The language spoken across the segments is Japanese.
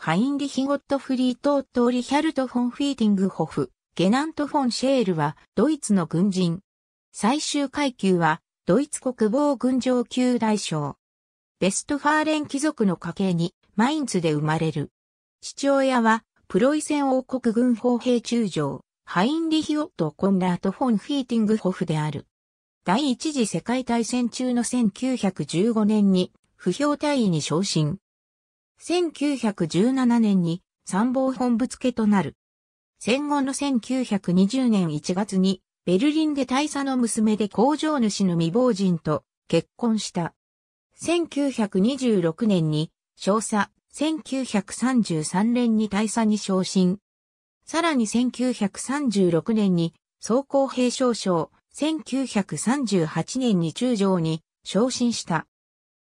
ハインリヒ・ゴットフリートート・リヒャルト・フォン・フィーティングホフ、ゲナント・フォン・シェールはドイツの軍人。最終階級はドイツ国防軍上級大将。ベストファーレン貴族の家系にマインツで生まれる。父親はプロイセン王国軍砲兵中将、ハインリヒ・ゴット・コンラート・フォン・フィーティングホフである。第一次世界大戦中の1915年に不評大尉に昇進。1917年に参謀本部付となる。戦後の1920年1月にベルリンで大佐の娘で工場主の未亡人と結婚した。1926年に少佐、1933年に大佐に昇進。さらに1936年に総工兵少将、1938年に中将に昇進した。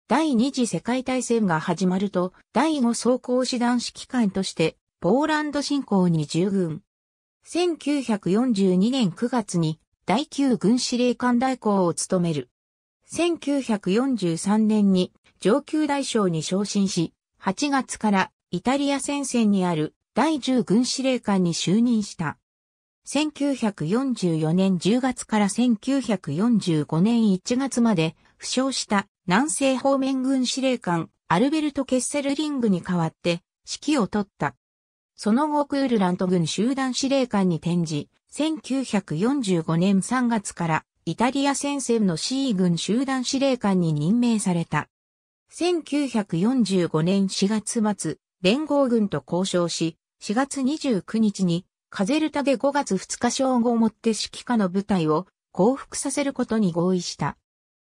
第二次世界大戦が始まると、第五装甲師団指揮官として、ポーランド侵攻に従軍。1942年9月に、第9軍司令官代行を務める。1943年に上級大将に昇進し、8月からイタリア戦線にある第10軍司令官に就任した。1944年10月から1945年1月まで負傷した南西方面軍司令官、アルベルト・ケッセルリングに代わって、指揮を取った。その後クールラント軍集団司令官に転じ、1945年3月からイタリア戦線の C 軍集団司令官に任命された。1945年4月末、連合軍と交渉し、4月29日にカゼルタで5月2日正午をもって指揮下の部隊を降伏させることに合意した。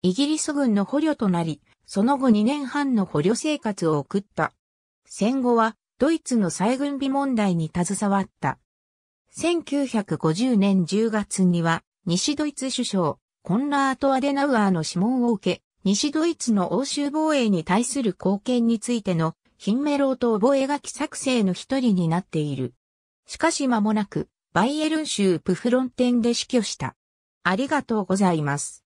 イギリス軍の捕虜となり、その後2年半の捕虜生活を送った。戦後はドイツの再軍備問題に携わった。1950年10月には西ドイツ首相コンラート・アデナウアーの諮問を受け、西ドイツの欧州防衛に対する貢献についてのヒンメロート覚書作成の一人になっている。しかし間もなくバイエルン州プフロンテンで死去した。ありがとうございます。